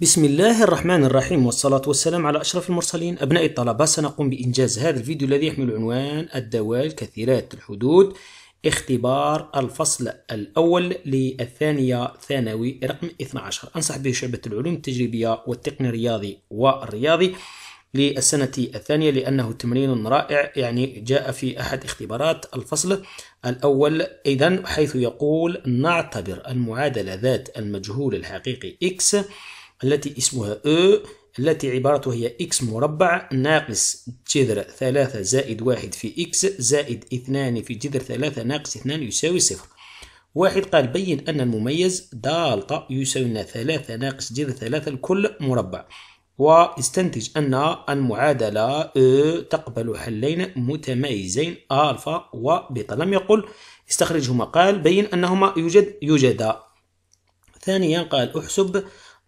بسم الله الرحمن الرحيم والصلاة والسلام على أشرف المرسلين أبناء الطلبة سنقوم بإنجاز هذا الفيديو الذي يحمل عنوان الدوال كثيرات الحدود اختبار الفصل الأول للثانية ثانوي رقم 12 أنصح به شعبة العلوم التجريبية والتقني الرياضي والرياضي للسنة الثانية لأنه تمرين رائع يعني جاء في أحد اختبارات الفصل الأول إذا حيث يقول نعتبر المعادلة ذات المجهول الحقيقي x التي اسمها أو التي عبارتها هي x مربع ناقص جذر ثلاثة زائد واحد في x زائد اثنان في جذر ثلاثة ناقص اثنان يساوي صفر واحد قال بين أن المميز دالتا يساوي لنا ثلاثة ناقص جذر ثلاثة الكل مربع واستنتج أن المعادلة أو تقبل حلين متمايزين ألفا وبيتا لم يقل استخرجهما قال بين أنهما يوجد يوجد ثانيا قال أحسب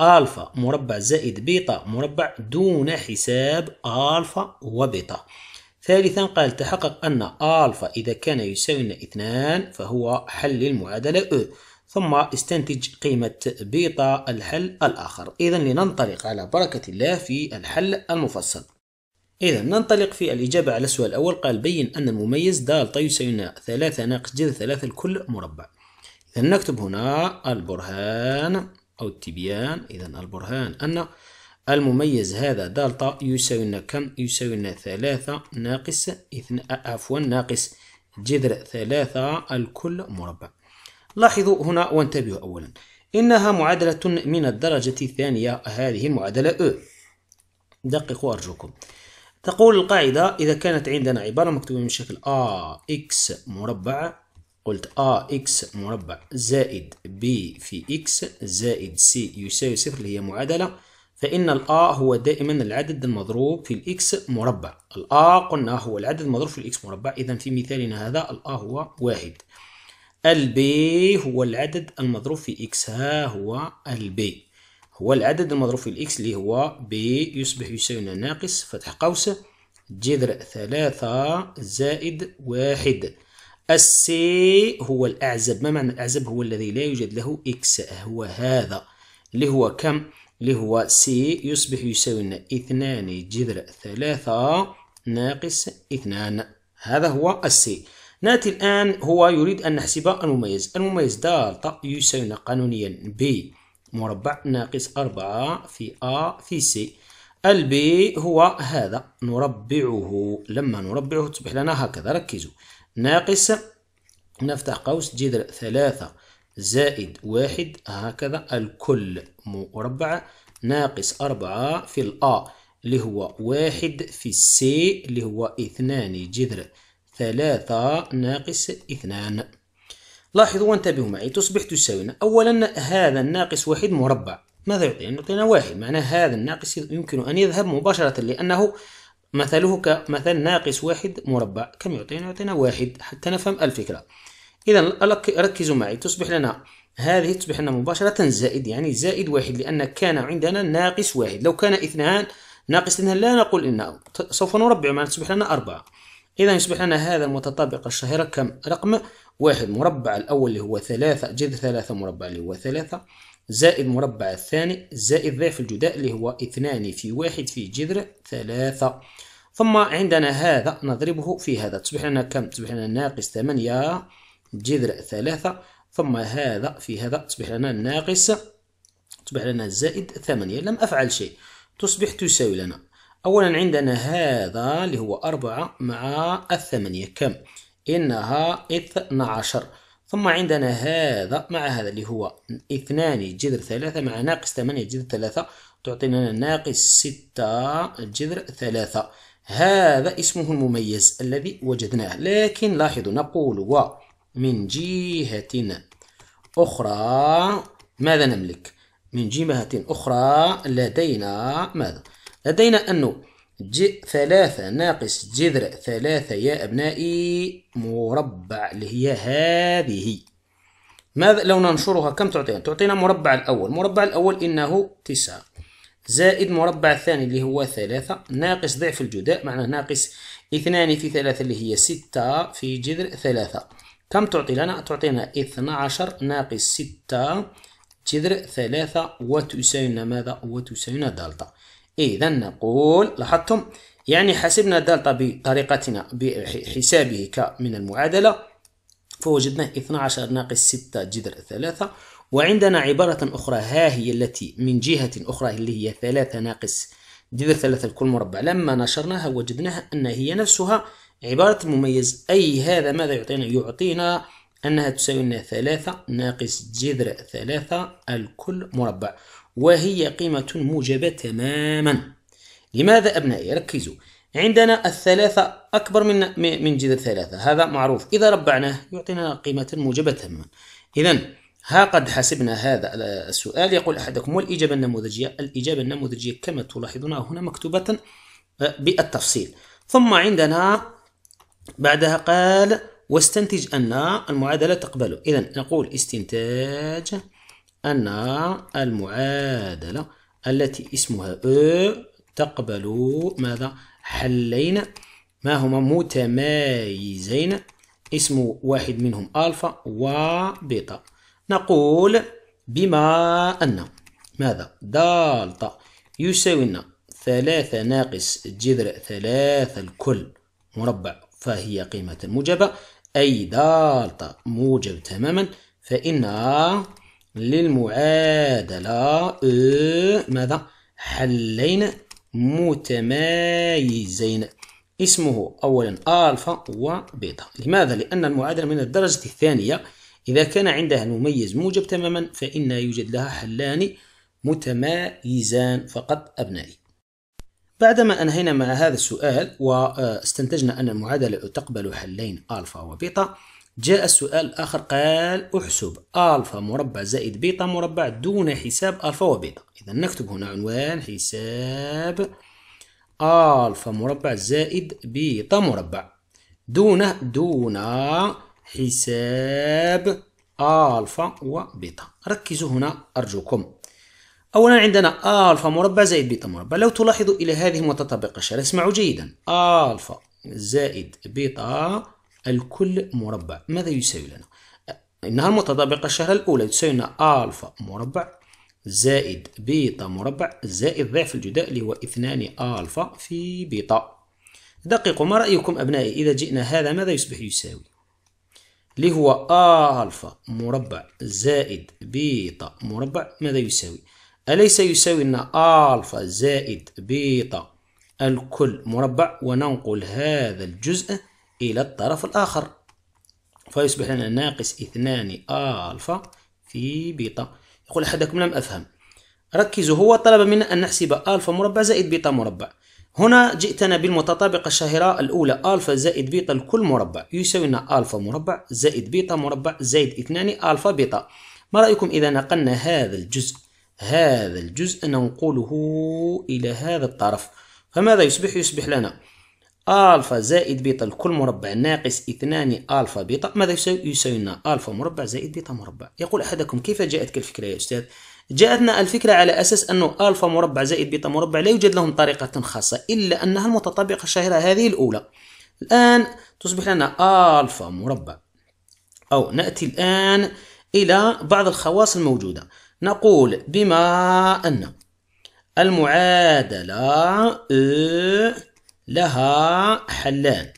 ألفا مربع زائد بيتا مربع دون حساب ألفا وبيتا ثالثا قال تحقق أن ألفا إذا كان يساوي اثنان فهو حل المعادلة أو ثم استنتج قيمة بيتا الحل الآخر إذا لننطلق على بركة الله في الحل المفصل إذا ننطلق في الإجابة على السؤال الأول قال بين أن المميز دالتا يساوي ثلاثة ناقص جذر ثلاثة الكل مربع إذا نكتب هنا البرهان أو التبيان إذا البرهان أن المميز هذا دالتا يساوي لنا كم يساوي لنا ثلاثة ناقص عفوا ناقص جذر ثلاثة الكل مربع لاحظوا هنا وانتبهوا أولا إنها معادلة من الدرجة الثانية هذه المعادلة أو دققوا أرجوكم تقول القاعدة إذا كانت عندنا عبارة مكتوبة من أ إكس مربع قلت ا اكس مربع زائد ب في اكس زائد سي يساوي صفر اللي هي معادله فإن الآ هو دائما العدد المضروب في الإكس مربع الآ قلنا هو العدد المضروب في الإكس مربع إذا في مثالنا هذا الآ هو واحد البي هو العدد المضروب في إكس ها هو البي هو العدد المضروب في الإكس اللي هو بي يصبح يساوي ناقص فتح قوس جذر ثلاثة زائد واحد السي هو الأعزب ما معنى الأعزب هو الذي لا يوجد له إكس هو هذا اللي هو كم اللي هو سي يصبح يساوي لنا اثنان جذر ثلاثة ناقص اثنان هذا هو السي ناتي الآن هو يريد أن نحسب المميز المميز دالتا يساوي لنا قانونيا بي مربع ناقص أربعة في أ في سي البي هو هذا نربعه لما نربعه تصبح لنا هكذا ركزوا ناقص نفتح قوس جذر ثلاثة زائد واحد هكذا الكل مربع ناقص أربعة في الأ اللي هو واحد في السي اللي هو اثنان جذر ثلاثة ناقص اثنان لاحظوا وانتبهوا معي تصبح تساوينا أولا هذا الناقص واحد مربع ماذا يعطينا؟ يعطينا واحد معناه هذا الناقص يمكن أن يذهب مباشرة لأنه مثله كمثل ناقص واحد مربع كم يعطينا؟ يعطينا واحد حتى نفهم الفكرة إذا ركزوا معي تصبح لنا هذه تصبح لنا مباشرة زائد يعني زائد واحد لأن كان عندنا ناقص واحد لو كان اثنان ناقص اثنان لا نقول إنه سوف نربع ما تصبح لنا أربعة إذا يصبح لنا هذا المتطابق الشهيرة كم رقم واحد مربع الأول اللي هو ثلاثة جذر ثلاثة مربع اللي هو ثلاثة زائد مربع الثاني زائد ضعف الجداء اللي هو اثنان في واحد في جذر ثلاثة ثم عندنا هذا نضربه في هذا تصبح لنا كم تصبح لنا ناقص ثمانية جذر ثلاثة ثم هذا في هذا تصبح لنا ناقص تصبح لنا زائد ثمانية لم أفعل شيء تصبح تساوي لنا أولا عندنا هذا اللي هو أربعة مع الثمانية كم إنها اثنا عشر ثم عندنا هذا مع هذا اللي هو اثنان جذر ثلاثة مع ناقص ثمانية جذر ثلاثة تعطينا ناقص ستة جذر ثلاثة هذا اسمه المميز الذي وجدناه لكن لاحظوا نقول ومن جهة أخرى ماذا نملك من جهة أخرى لدينا ماذا لدينا أنه ج ثلاثة ناقص جذر ثلاثة يا أبنائي مربع اللي هي هذه ماذا لو ننشرها كم تعطينا؟ تعطينا مربع الأول مربع الأول إنه تسعة زائد مربع الثاني اللي هو ثلاثة ناقص ضعف الجداء معناه ناقص اثنان في ثلاثة اللي هي ستة في جذر ثلاثة كم تعطي لنا؟ تعطينا عشر ناقص ستة جذر ثلاثة وتساوينا ماذا؟ وتساوينا دلتا إذا نقول لاحظتم يعني حسبنا دلتا بطريقتنا بحسابه من المعادلة فوجدنا 12 ناقص 6 جذر 3 وعندنا عبارة أخرى ها هي التي من جهة أخرى اللي هي 3 ناقص جذر 3 الكل مربع لما نشرناها وجدناها أن هي نفسها عبارة مميز أي هذا ماذا يعطينا؟ يعطينا أنها تساوي لنا 3 ناقص جذر 3 الكل مربع وهي قيمة موجبة تماما لماذا أبنائي ركزوا عندنا الثلاثة أكبر من من جذر ثلاثة هذا معروف إذا ربعناه يعطينا قيمة موجبة تماما إذا ها قد حسبنا هذا السؤال يقول أحدكم والإجابة النموذجية الإجابة النموذجية كما تلاحظون هنا مكتوبة آه، بالتفصيل ثم عندنا بعدها قال واستنتج أن المعادلة تقبله إذا نقول استنتاج أن المعادلة التي اسمها E تقبل ماذا؟ حلين ما هما متمايزين اسم واحد منهم ألفا وبيتا نقول بما أن ماذا؟ دالتا يساوي لنا ثلاثة ناقص جذر ثلاثة الكل مربع فهي قيمة موجبة أي دالتا موجب تماما فإن للمعادلة إيه، ماذا حلين متمايزين اسمه أولا ألفا وبيتا لماذا؟ لأن المعادلة من الدرجة الثانية إذا كان عندها المميز موجب تماما فإن يوجد لها حلان متمايزان فقط أبنائي بعدما أنهينا مع هذا السؤال واستنتجنا أن المعادلة تقبل حلين ألفا وبيتا جاء السؤال الآخر قال احسب ألفا مربع زائد بيتا مربع دون حساب ألفا وبيتا إذا نكتب هنا عنوان حساب ألفا مربع زائد بيتا مربع دون دون حساب ألفا وبيتا ركزوا هنا أرجوكم أولا عندنا ألفا مربع زائد بيتا مربع لو تلاحظوا إلى هذه متطابقة الشرائح اسمعوا جيدا ألفا زائد بيتا الكل مربع ماذا يساوي لنا؟ إنها المتطابقة الشهرة الأولى تساوي لنا ألفا مربع زائد بيتا مربع زائد ضعف الجداء اللي هو اثنان ألفا في بيتا دقيقوا ما رأيكم أبنائي إذا جئنا هذا ماذا يصبح يساوي اللي هو ألفا مربع زائد بيتا مربع ماذا يساوي أليس يساوي لنا ألفا زائد بيتا الكل مربع وننقل هذا الجزء إلى الطرف الآخر فيصبح لنا ناقص اثنان ألفا في بيتا يقول أحدكم لم أفهم ركزوا هو طلب منا أن نحسب ألفا مربع زائد بيتا مربع هنا جئتنا بالمتطابقة الشهيرة الأولى ألفا زائد بيتا الكل مربع يساوي لنا ألفا مربع زائد بيتا مربع زائد اثنان ألفا بيتا ما رأيكم إذا نقلنا هذا الجزء هذا الجزء ننقله إلى هذا الطرف فماذا يصبح يصبح لنا الفا زائد بيتا لكل مربع ناقص اثنان الفا بيتا ماذا يساوي يساوي لنا الفا مربع زائد بيتا مربع يقول احدكم كيف جاءتك الفكره يا استاذ جاءتنا الفكرة على أساس أنه ألفا مربع زائد بيتا مربع لا يوجد لهم طريقة خاصة إلا أنها المتطابقة الشهيرة هذه الأولى الآن تصبح لنا ألفا مربع أو نأتي الآن إلى بعض الخواص الموجودة نقول بما أن المعادلة لها حلان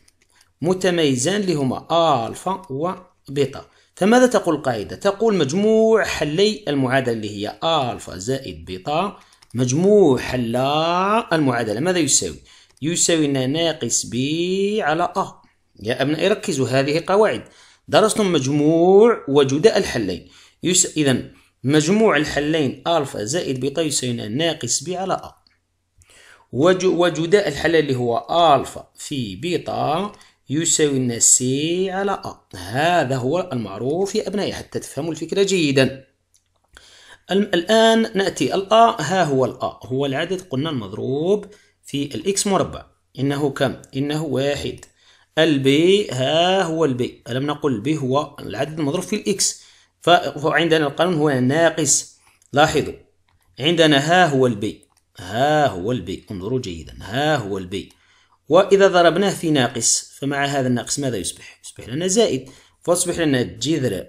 متميزان لهما ألفا وبيتا فماذا تقول القاعدة؟ تقول مجموع حلي المعادلة اللي هي ألفا زائد بيتا مجموع حلا المعادلة ماذا يساوي؟ يساوي ناقص ب على أ يا أبنائي ركزوا هذه قواعد درستم مجموع وجداء الحلين يس... إذا مجموع الحلين ألفا زائد بيتا يساوي ناقص ب على أ وجداء الحلال اللي هو ألفا في بيتا يساوي لنا سي على أ هذا هو المعروف يا أبنائي حتى تفهموا الفكرة جيدا الآن نأتي الأ ها هو الأ هو العدد قلنا المضروب في الإكس مربع إنه كم؟ إنه واحد البي ها هو البي ألم نقل البي هو العدد المضروب في الإكس فعندنا القانون هو ناقص لاحظوا عندنا ها هو البي ها هو البي انظروا جيدا ها هو البي وإذا ضربناه في ناقص فمع هذا الناقص ماذا يصبح؟ يصبح لنا زائد فتصبح لنا جذر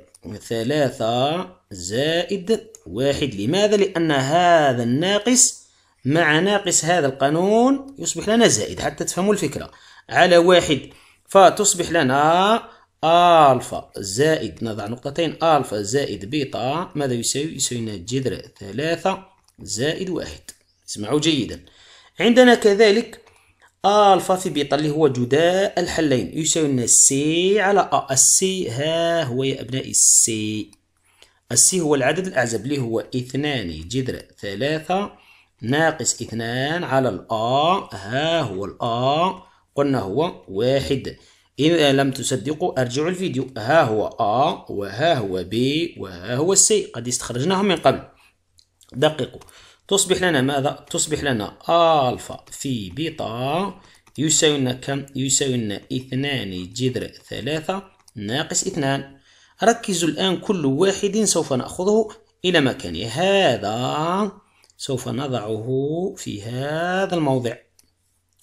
ثلاثة زائد واحد لماذا؟ لأن هذا الناقص مع ناقص هذا القانون يصبح لنا زائد حتى تفهموا الفكرة على واحد فتصبح لنا ألفا زائد نضع نقطتين ألفا زائد بيتا ماذا يساوي؟ يساوي لنا جذر ثلاثة زائد واحد اسمعوا جيدا عندنا كذلك الفا في بيطا اللي هو جداء الحلين يساوي لنا سي على ا السي ها هو يا ابنائي السي السي هو العدد الاعزب اللي هو اثنان جذر ثلاثة ناقص اثنان على الا ها هو الا قلنا هو واحد إن لم تصدقوا أرجعوا الفيديو ها هو أ وها هو ب وها هو سي قد استخرجناهم من قبل دققوا تصبح لنا ماذا؟ تصبح لنا ألفا في بيتا يساوي لنا كم؟ يساوي لنا اثنان جذر ثلاثة ناقص اثنان ركزوا الآن كل واحد سوف نأخذه إلى مكانه هذا سوف نضعه في هذا الموضع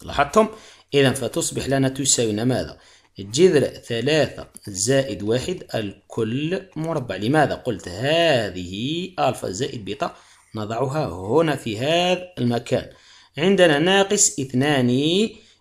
لاحظتم؟ إذا فتصبح لنا تساوي ماذا؟ جذر ثلاثة زائد واحد الكل مربع لماذا؟ قلت هذه ألفا زائد بيتا نضعها هنا في هذا المكان عندنا ناقص اثنان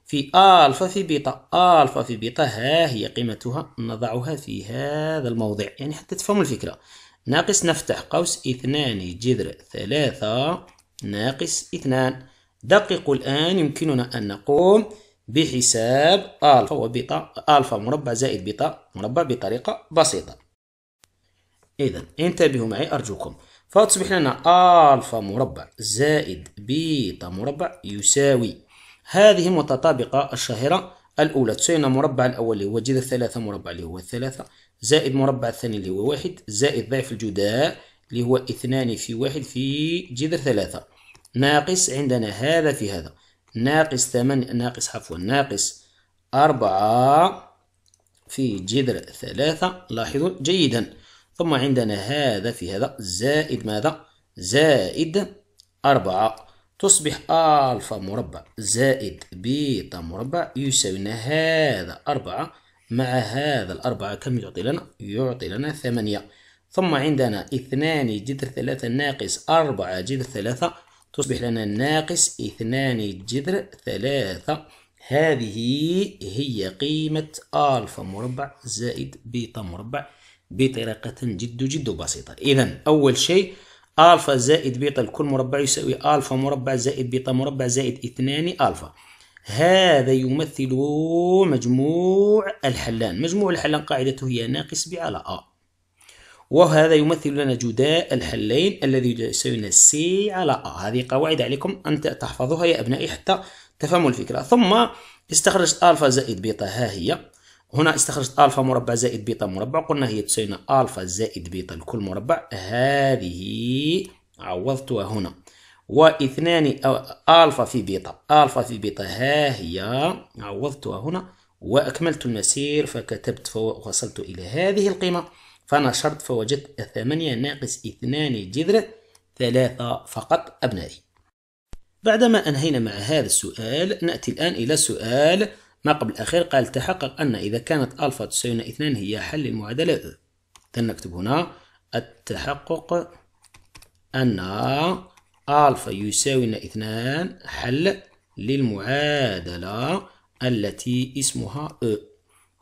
في ألفا في بيتا ألفا في بيتا ها هي قيمتها نضعها في هذا الموضع يعني حتى تفهموا الفكرة ناقص نفتح قوس اثنان جذر ثلاثة ناقص اثنان دققوا الآن يمكننا أن نقوم بحساب ألفا وبيتا ألفا مربع زائد بيتا مربع بطريقة بسيطة إذا انتبهوا معي أرجوكم فتصبح لنا ألفا مربع زائد بيتا مربع يساوي هذه المتطابقة الشهيرة الأولى تساوينا مربع الأول اللي هو جذر ثلاثة مربع اللي هو ثلاثة زائد مربع الثاني اللي هو واحد زائد ضعف الجداء اللي هو اثنان في واحد في جذر ثلاثة ناقص عندنا هذا في هذا ناقص ثمانية ناقص عفوا ناقص أربعة في جذر ثلاثة لاحظوا جيدا ثم عندنا هذا في هذا زائد ماذا زائد أربعة تصبح ألفا مربع زائد بيتا مربع يساوي لنا هذا أربعة مع هذا الأربعة كم يعطي لنا؟ يعطي لنا ثمانية ثم عندنا اثنان جذر ثلاثة ناقص أربعة جذر ثلاثة تصبح لنا ناقص اثنان جذر ثلاثة هذه هي قيمة ألفا مربع زائد بيتا مربع بطريقة جد جد بسيطة إذا أول شيء ألفا زائد بيتا الكل مربع يساوي ألفا مربع زائد بيتا مربع زائد اثنان ألفا هذا يمثل مجموع الحلان مجموع الحلان قاعدته هي ناقص ب على أ وهذا يمثل لنا جداء الحلين الذي يساوي لنا سي على أ هذه قواعد عليكم أن تحفظوها يا أبنائي حتى تفهموا الفكرة ثم استخرجت ألفا زائد بيتا ها هي هنا استخرجت الفا مربع زائد بيتا مربع قلنا هي تساوينا الفا زائد بيتا لكل مربع هذه عوضتها هنا واثنان الفا في بيتا الفا في بيتا ها هي عوضتها هنا واكملت المسير فكتبت فوصلت الى هذه القيمه فنشرت فوجدت ثمانية ناقص اثنان جذر ثلاثة فقط أبنائي بعدما أنهينا مع هذا السؤال نأتي الآن إلى سؤال ما قبل الأخير قال تحقق أن إذا كانت ألفا تساوي إثنان هي حل المعادلة نكتب هنا التحقق أن ألفا يساوي اثنان حل للمعادلة التي اسمها أ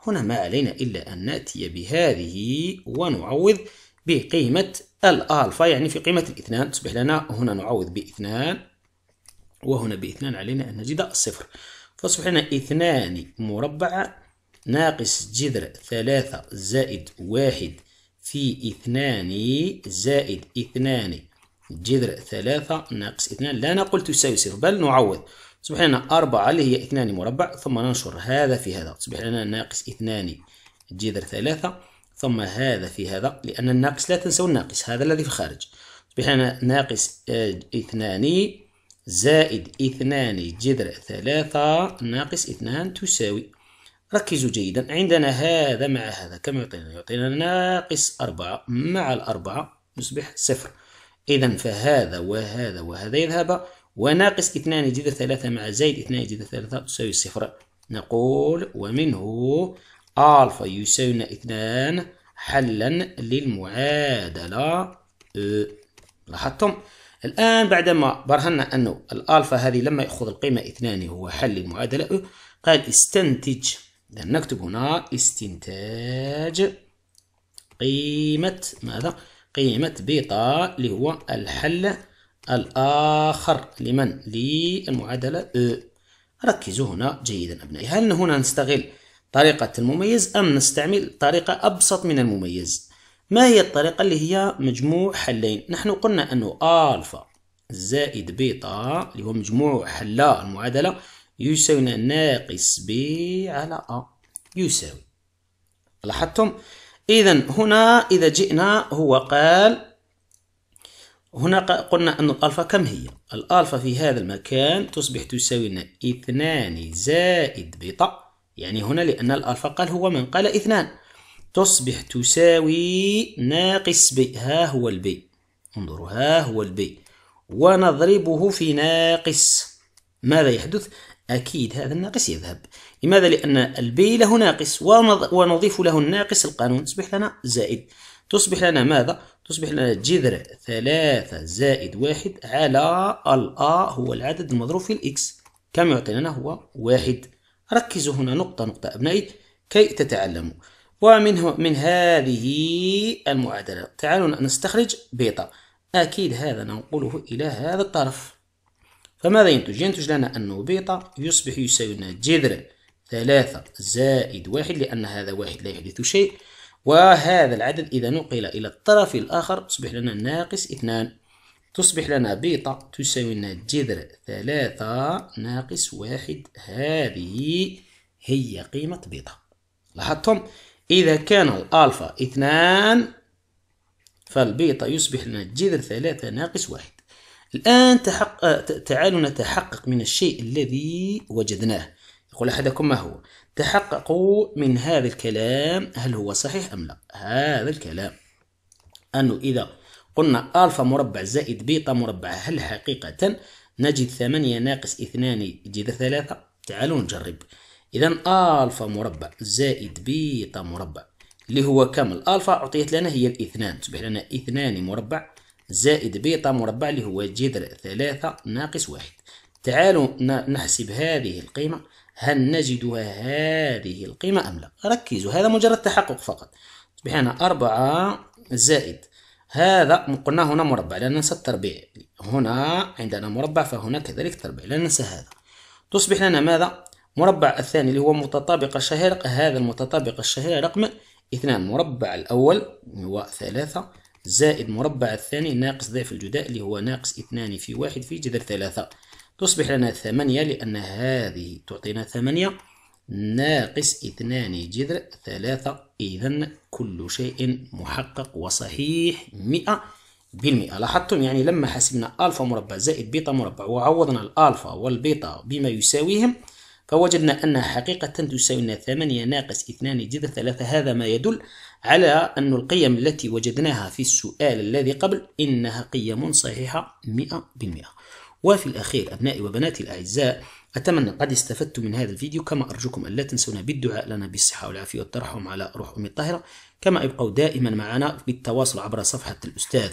هنا ما علينا إلا أن نأتي بهذه ونعوض بقيمة الألفا يعني في قيمة الاثنان تصبح لنا هنا نعوض باثنان وهنا باثنان علينا أن نجد الصفر فاصبح لنا اثنان مربع ناقص جذر ثلاثة زائد واحد في اثنان زائد اثنان جذر ثلاثة ناقص اثنان لا نقول تساوي صفر بل نعوض تصبح لنا أربعة اللي هي اثنان مربع ثم ننشر هذا في هذا تصبح لنا ناقص اثنان جذر ثلاثة ثم هذا في هذا لأن الناقص لا تنسوا الناقص هذا الذي في الخارج تصبح لنا ناقص آه، اثنان زائد اثنان جذر ثلاثة ناقص اثنان تساوي ركزوا جيدا عندنا هذا مع هذا كم يعطينا يعطينا ناقص أربعة مع الأربعة يصبح صفر إذا فهذا وهذا وهذا يذهب وناقص اثنان جذر ثلاثة مع زائد اثنان جذر ثلاثة تساوي صفر نقول ومنه ألفا يساوي اثنان حلا للمعادلة أه، لاحظتم الآن بعدما برهنا أنه الألفا هذه لما يأخذ القيمة اثنان هو حل المعادلة قال استنتج إذا نكتب هنا استنتاج قيمة ماذا؟ قيمة بيتا اللي هو الحل الآخر لمن؟ للمعادلة أو ركزوا هنا جيدا أبنائي هل هنا نستغل طريقة المميز أم نستعمل طريقة أبسط من المميز؟ ما هي الطريقة اللي هي مجموع حلين نحن قلنا أنه ألفا زائد بيتا اللي هو مجموع حلا المعادلة يساوي ناقص ب على أ يساوي لاحظتم إذا هنا إذا جئنا هو قال هنا قلنا أن الألفا كم هي؟ الألفا في هذا المكان تصبح تساوي لنا اثنان زائد بيتا يعني هنا لأن الألفا قال هو من قال اثنان تصبح تساوي ناقص ب ها هو البي انظروا ها هو البي ونضربه في ناقص ماذا يحدث؟ أكيد هذا الناقص يذهب لماذا؟ لأن البي له ناقص ونضيف له الناقص القانون تصبح لنا زائد تصبح لنا ماذا؟ تصبح لنا جذر ثلاثة زائد واحد على الأ هو العدد المضروب في الإكس كم يعطي لنا هو واحد ركزوا هنا نقطة نقطة أبنائي كي تتعلموا ومن من هذه المعادلة تعالوا نستخرج بيتا أكيد هذا ننقله إلى هذا الطرف فماذا ينتج؟ ينتج لنا أنه بيتا يصبح يساوي لنا جذر ثلاثة زائد واحد لأن هذا واحد لا يحدث شيء وهذا العدد إذا نقل إلى الطرف الآخر تصبح لنا ناقص اثنان تصبح لنا بيتا تساوي لنا جذر ثلاثة ناقص واحد هذه هي قيمة بيتا لاحظتم؟ إذا كان الألفا اثنان فالبيتا يصبح لنا جذر ثلاثة ناقص واحد الآن تحق... تعالوا نتحقق من الشيء الذي وجدناه يقول أحدكم ما هو تحققوا من هذا الكلام هل هو صحيح أم لا هذا الكلام أنه إذا قلنا ألفا مربع زائد بيتا مربع هل حقيقة نجد ثمانية ناقص اثنان جذر ثلاثة تعالوا نجرب إذا ألفا مربع زائد بيتا مربع اللي هو كم الألفا أعطيت لنا هي الاثنان تصبح لنا اثنان مربع زائد بيتا مربع اللي هو جذر ثلاثة ناقص واحد تعالوا نحسب هذه القيمة هل نجدها هذه القيمة أم لا ركزوا هذا مجرد تحقق فقط تصبح لنا أربعة زائد هذا قلنا هنا مربع لا ننسى التربيع هنا عندنا مربع فهنا كذلك تربيع لا ننسى هذا تصبح لنا ماذا مربع الثاني اللي هو متطابق الشهيرق هذا المتطابق الشهيرق رقم اثنان مربع الأول هو ثلاثة زائد مربع الثاني ناقص ضعف الجداء اللي هو ناقص اثنان في واحد في جذر ثلاثة تصبح لنا ثمانية لأن هذه تعطينا ثمانية ناقص اثنان جذر ثلاثة إذا كل شيء محقق وصحيح مئة بالمئة لاحظتم يعني لما حسبنا ألفا مربع زائد بيتا مربع وعوضنا الألفا والبيتا بما يساويهم فوجدنا أنها حقيقة تساوي 8 ناقص 2 جذر 3 هذا ما يدل على أن القيم التي وجدناها في السؤال الذي قبل إنها قيم صحيحة 100% وفي الأخير أبنائي وبناتي الأعزاء أتمنى قد استفدتم من هذا الفيديو كما أرجوكم ألا تنسونا بالدعاء لنا بالصحة والعافية والترحم على روح أمي الطاهرة كما ابقوا دائما معنا بالتواصل عبر صفحة الأستاذ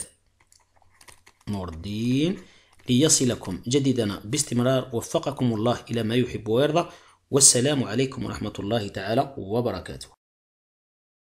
نور الدين ليصلكم جديدنا باستمرار وفقكم الله إلى ما يحب ويرضى والسلام عليكم ورحمة الله تعالى وبركاته